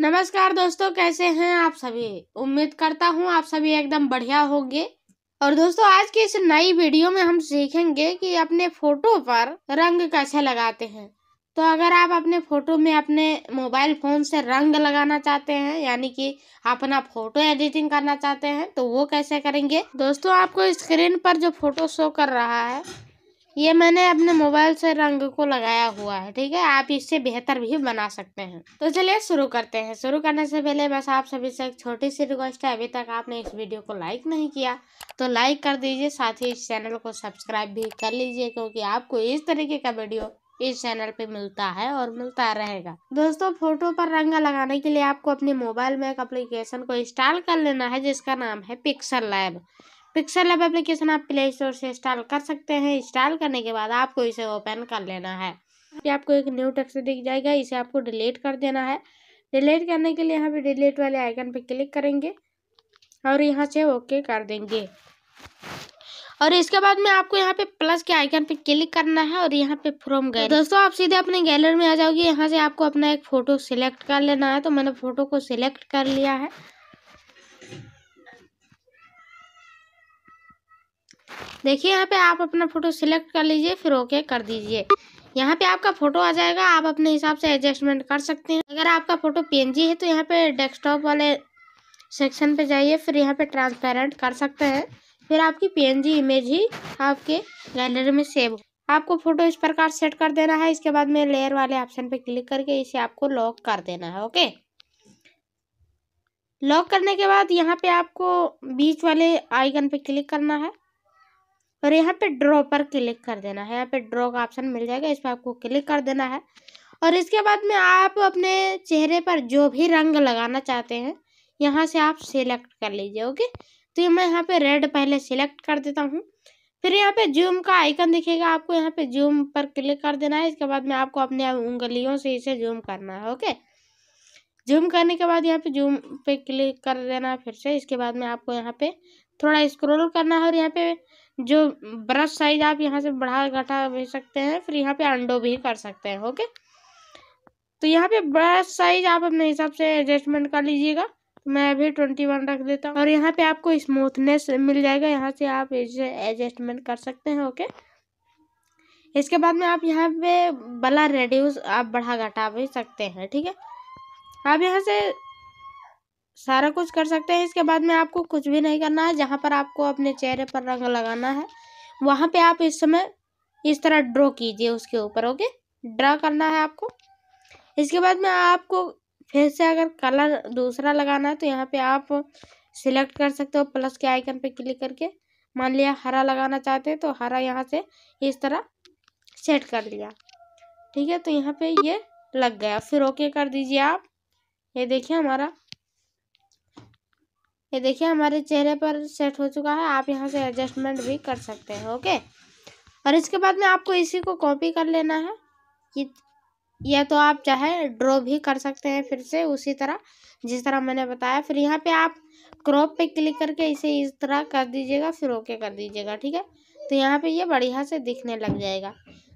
नमस्कार दोस्तों कैसे हैं आप सभी उम्मीद करता हूं आप सभी एकदम बढ़िया होंगे और दोस्तों आज की इस नई वीडियो में हम सीखेंगे कि अपने फोटो पर रंग कैसे लगाते हैं तो अगर आप अपने फोटो में अपने मोबाइल फोन से रंग लगाना चाहते हैं यानी कि अपना फोटो एडिटिंग करना चाहते हैं तो वो कैसे करेंगे दोस्तों आपको स्क्रीन पर जो फोटो शो कर रहा है ये मैंने अपने मोबाइल से रंग को लगाया हुआ है ठीक है आप इससे बेहतर भी बना सकते हैं तो चलिए शुरू करते हैं शुरू करने से पहले बस आप सभी से एक छोटी सी रिक्वेस्ट है अभी तक आपने इस वीडियो को लाइक नहीं किया तो लाइक कर दीजिए साथ ही इस चैनल को सब्सक्राइब भी कर लीजिए क्योंकि आपको इस तरीके का वीडियो इस चैनल पे मिलता है और मिलता रहेगा दोस्तों फोटो पर रंग लगाने के लिए आपको अपने मोबाइल में एक अप्लीकेशन को इंस्टॉल कर लेना है जिसका नाम है Pixel Lab Pixel Lab application आप प्ले स्टोर से इंस्टॉल कर सकते हैं इंस्टॉल करने के बाद आपको इसे ओपन कर लेना है आपको एक न्यू टेक्स्ट दिख जाएगा इसे आपको डिलीट कर देना है डिलीट करने के लिए यहाँ पे डिलीट वाले आइकन पे क्लिक करेंगे और यहाँ से ओके कर देंगे और इसके बाद में आपको यहाँ पे प्लस के आइकन पे क्लिक करना है और यहाँ पे फ्रॉम गैलरी तो दोस्तों आप सीधे अपने गैलरी में आ जाओगे यहाँ से आपको अपना एक फ़ोटो सिलेक्ट कर लेना है तो मैंने फ़ोटो को सिलेक्ट कर लिया है देखिए यहाँ पे आप अपना फ़ोटो सिलेक्ट कर लीजिए फिर ओके कर दीजिए यहाँ पे आपका फ़ोटो आ जाएगा आप अपने हिसाब से एडजस्टमेंट कर सकते हैं अगर आपका फ़ोटो पीएनजी है तो यहाँ पे डेस्कटॉप वाले सेक्शन पे जाइए फिर यहाँ पे ट्रांसपेरेंट कर सकते हैं फिर आपकी पीएनजी इमेज ही आपके गैलरी में सेव आपको फ़ोटो इस प्रकार सेट कर देना है इसके बाद में लेयर वाले ऑप्शन पे क्लिक करके इसे आपको लॉक कर देना है ओके लॉक करने के बाद यहाँ पे आपको बीच वाले आइकन पे क्लिक करना है और यहाँ पे ड्रॉ पर क्लिक कर देना है यहाँ पे ड्रॉ का ऑप्शन मिल जाएगा इस पर आपको क्लिक कर देना है और इसके बाद में आप अपने चेहरे पर जो भी रंग लगाना चाहते हैं यहाँ से आप सिलेक्ट कर लीजिए ओके तो ये मैं यहाँ पे रेड पहले सिलेक्ट कर देता हूँ फिर यहाँ पे जूम का आइकन दिखेगा आपको यहाँ पे जूम पर क्लिक कर देना है इसके बाद में आपको अपने उंगलियों से इसे जूम करना है ओके जूम करने के बाद यहाँ पे जूम पे क्लिक कर देना है फिर से इसके बाद में आपको यहाँ पे थोड़ा स्क्रोल करना है और यहाँ पे जो ब्रश साइज आप यहाँ से बढ़ा घटा भेज सकते हैं फिर यहाँ पे अंडो भी कर सकते हैं ओके तो यहाँ पे ब्रश साइज आप अपने हिसाब से एडजस्टमेंट कर लीजिएगा तो मैं अभी ट्वेंटी वन रख देता हूँ और यहाँ पे आपको स्मूथनेस मिल जाएगा यहाँ से आप एडजस्टमेंट कर सकते हैं ओके इसके बाद में आप यहाँ पे बला रेड्यूस आप बढ़ा घटा भी सकते हैं ठीक है आप यहाँ से सारा कुछ कर सकते हैं इसके बाद में आपको कुछ भी नहीं करना है जहाँ पर आपको अपने चेहरे पर रंग लगाना है वहाँ पे आप इस समय इस तरह ड्रॉ कीजिए उसके ऊपर ओके ड्रा करना है आपको इसके बाद में आपको फिर से अगर कलर दूसरा लगाना है तो यहाँ पे आप सिलेक्ट कर सकते हो प्लस के आइकन पे क्लिक करके मान लिया हरा लगाना चाहते हैं तो हरा यहाँ से इस तरह सेट कर लिया ठीक है तो यहाँ पे ये लग गया फिर ओके कर दीजिए आप ये देखिए हमारा ये देखिए हमारे चेहरे पर सेट हो चुका है आप यहाँ से एडजस्टमेंट भी कर सकते हैं ओके और इसके बाद में आपको इसी को कॉपी कर लेना है कि या तो आप चाहे ड्रॉ भी कर सकते हैं फिर से उसी तरह जिस तरह मैंने बताया फिर यहाँ पे आप क्रॉप पे क्लिक करके इसे इस तरह कर दीजिएगा फिर ओके कर दीजिएगा ठीक है तो यहाँ पे ये बढ़िया से दिखने लग जाएगा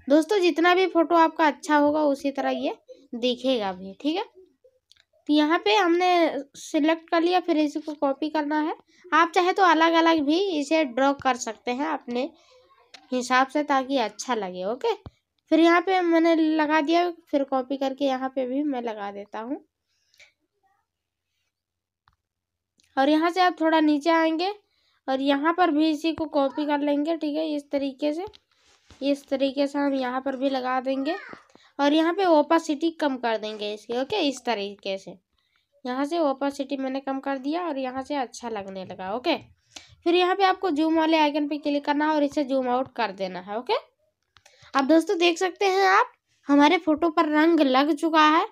दोस्तों जितना भी फोटो आपका अच्छा होगा उसी तरह ये दिखेगा भी ठीक है तो यहाँ पे हमने सिलेक्ट कर लिया फिर इसी को कॉपी करना है आप चाहे तो अलग अलग भी इसे ड्रॉ कर सकते हैं अपने हिसाब से ताकि अच्छा लगे ओके फिर यहाँ पे मैंने लगा दिया फिर कॉपी करके यहाँ पे भी मैं लगा देता हूँ और यहाँ से आप थोड़ा नीचे आएंगे और यहाँ पर भी इसी को कॉपी कर लेंगे ठीक है इस तरीके से इस तरीके से हम यहाँ पर भी लगा देंगे और यहाँ पे ओपासिटी कम कर देंगे इसकी ओके इस तरीके से यहाँ से ओपासिटी मैंने कम कर दिया और यहाँ से अच्छा लगने लगा ओके फिर यहाँ पे आपको जूम वाले आइकन पे क्लिक करना है और इसे जूम आउट कर देना है ओके अब दोस्तों देख सकते हैं आप हमारे फोटो पर रंग लग चुका है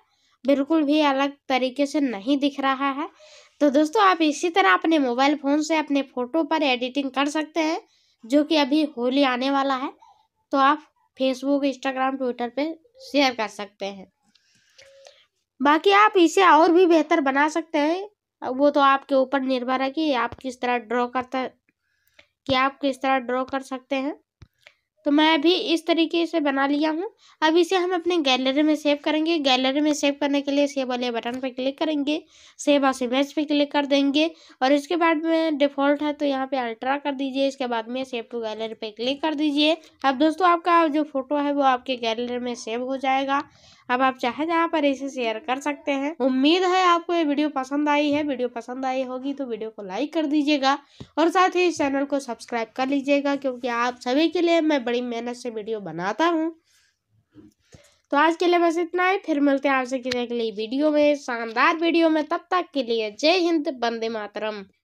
बिल्कुल भी अलग तरीके से नहीं दिख रहा है तो दोस्तों आप इसी तरह अपने मोबाइल फ़ोन से अपने फ़ोटो पर एडिटिंग कर सकते हैं जो कि अभी होली आने वाला है तो आप फेसबुक इंस्टाग्राम ट्विटर पे शेयर कर सकते हैं बाकी आप इसे और भी बेहतर बना सकते हैं वो तो आपके ऊपर निर्भर है कि आप किस तरह ड्रॉ करता कि आप किस तरह ड्रॉ कर सकते हैं तो मैं भी इस तरीके से बना लिया हूँ अब इसे हम अपने गैलरी में सेव करेंगे गैलरी में सेव करने के लिए सेव वाले बटन पर क्लिक करेंगे सेव आस इमेज पर क्लिक कर देंगे और इसके बाद में डिफ़ॉल्ट है तो यहाँ पे अल्ट्रा कर दीजिए इसके बाद में सेव टू गैलरी पे क्लिक कर दीजिए अब दोस्तों आपका जो फ़ोटो है वो आपके गैलरी में सेव हो जाएगा अब आप चाहे जहाँ पर इसे शेयर कर सकते हैं उम्मीद है आपको ये वीडियो पसंद आई है वीडियो पसंद आई होगी तो वीडियो को लाइक कर दीजिएगा और साथ ही इस चैनल को सब्सक्राइब कर लीजिएगा क्योंकि आप सभी के लिए मैं बड़ी मेहनत से वीडियो बनाता हूँ तो आज के लिए बस इतना ही फिर मिलते हैं आपसे किसी अगली वीडियो में शानदार वीडियो में तब तक के लिए जय हिंद बंदे मातरम